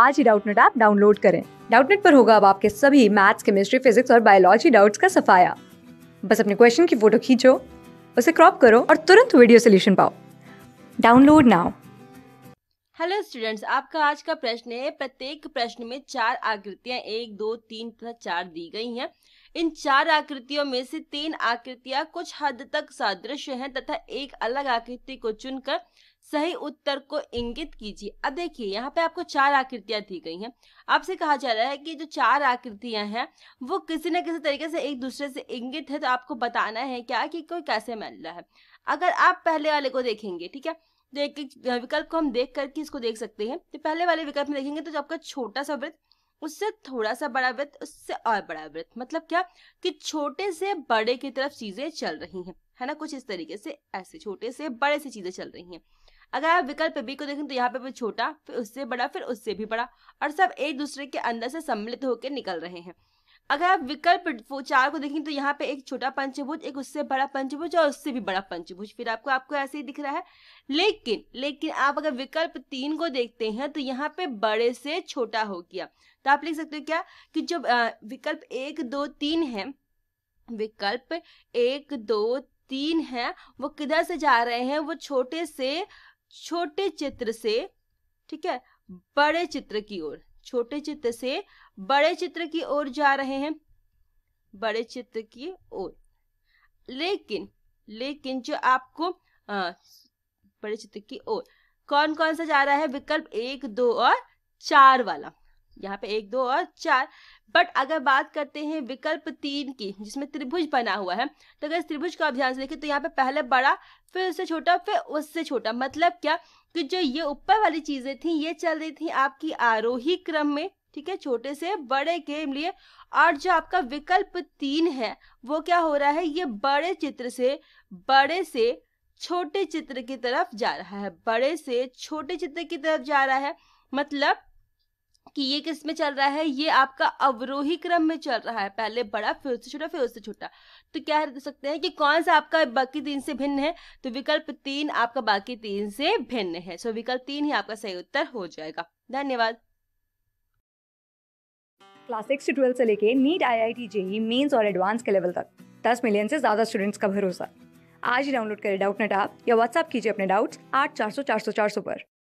आज ही Doubtnut app download करें डाउटनेट पर होगा अब आपके सभी मैथ्स केमिस्ट्री फिजिक्स और बायोलॉजी डाउट्स का सफाया बस अपने क्वेश्चन की फोटो खींचो उसे क्रॉप करो और तुरंत वीडियो सोल्यूशन पाओ डाउनलोड नाउ हेलो स्टूडेंट्स आपका आज का प्रश्न है प्रत्येक प्रश्न में चार आकृतियां एक दो तीन तथा चार दी गई हैं इन चार आकृतियों में से तीन आकृतियां कुछ हद तक सादृश्य हैं तथा एक अलग आकृति को चुनकर सही उत्तर को इंगित कीजिए अब देखिए यहाँ पे आपको चार आकृतियां दी गई हैं आपसे कहा जा रहा है कि जो चार आकृतियां हैं वो किसी न किसी तरीके से एक दूसरे से इंगित है तो आपको बताना है क्या कि कोई कैसे मिल रहा है अगर आप पहले वाले को देखेंगे ठीक है तो एक विकल्प को हम देख करके इसको देख सकते हैं तो पहले वाले विकल्प में देखेंगे तो आपका छोटा सा वृत्त उससे थोड़ा सा बड़ा वृत्त उससे और बड़ा वृत्त मतलब क्या कि छोटे से बड़े की तरफ चीजें चल रही हैं है ना कुछ इस तरीके से ऐसे छोटे से बड़े से चीजें चल रही हैं अगर आप विकल्प बी को देखें तो यहाँ पे भी छोटा फिर उससे बड़ा फिर उससे भी बड़ा और सब एक दूसरे के अंदर से सम्मिलित होकर निकल रहे हैं अगर आप विकल्प चार को देखें तो यहाँ पे एक छोटा पंचभुज एक उससे बड़ा पंचभुज और उससे भी बड़ा पंचभुज फिर आपको आपको ऐसे ही दिख रहा है लेकिन लेकिन आप अगर विकल्प तीन को देखते हैं तो यहाँ पे बड़े से छोटा हो गया तो आप लिख सकते हो क्या कि जो विकल्प एक दो तीन है विकल्प एक दो तीन है वो किधर से जा रहे हैं वो छोटे से छोटे चित्र से ठीक है बड़े चित्र की ओर छोटे चित्र से बड़े चित्र की ओर जा रहे हैं बड़े चित्र की ओर लेकिन लेकिन जो आपको आ, बड़े चित्र की ओर कौन कौन सा जा रहा है विकल्प एक दो और चार वाला यहाँ पे एक दो और चार बट अगर बात करते हैं विकल्प तीन की जिसमें त्रिभुज बना हुआ है तो अगर त्रिभुज का आप ध्यान से देखें तो यहाँ पे पहले बड़ा फिर उससे छोटा फिर उससे छोटा मतलब क्या कि जो ये ऊपर वाली चीजें थी ये चल रही थी आपकी आरोही क्रम में ठीक है छोटे से बड़े के लिए और जो आपका विकल्प तीन है वो क्या हो रहा है ये बड़े चित्र से बड़े से छोटे चित्र की तरफ जा रहा है बड़े से छोटे चित्र की तरफ जा रहा है मतलब कि ये किस में चल रहा है ये आपका अवरोही क्रम में चल रहा है पहले बड़ा फिर उससे छोटा फिर उससे छोटा तो क्या कह सकते हैं कि कौन सा आपका बाकी तीन से भिन्न है तो विकल्प तीन आपका बाकी तीन से भिन्न है सो विकल्प तीन ही आपका सही उत्तर हो जाएगा धन्यवाद क्लास सिक्स से ट्वेल्थ से लेके NEET I I T JEE mains और एडवांस के लेवल तक दस मिलियन से ज्यादा स्टूडेंट्स का भरोसा आज ही डाउनलोड करें डाउट नेट आप या व्हाट्सएप कीजिए अपने डाउट्स आठ चार सौ चार सौ चार सौ पर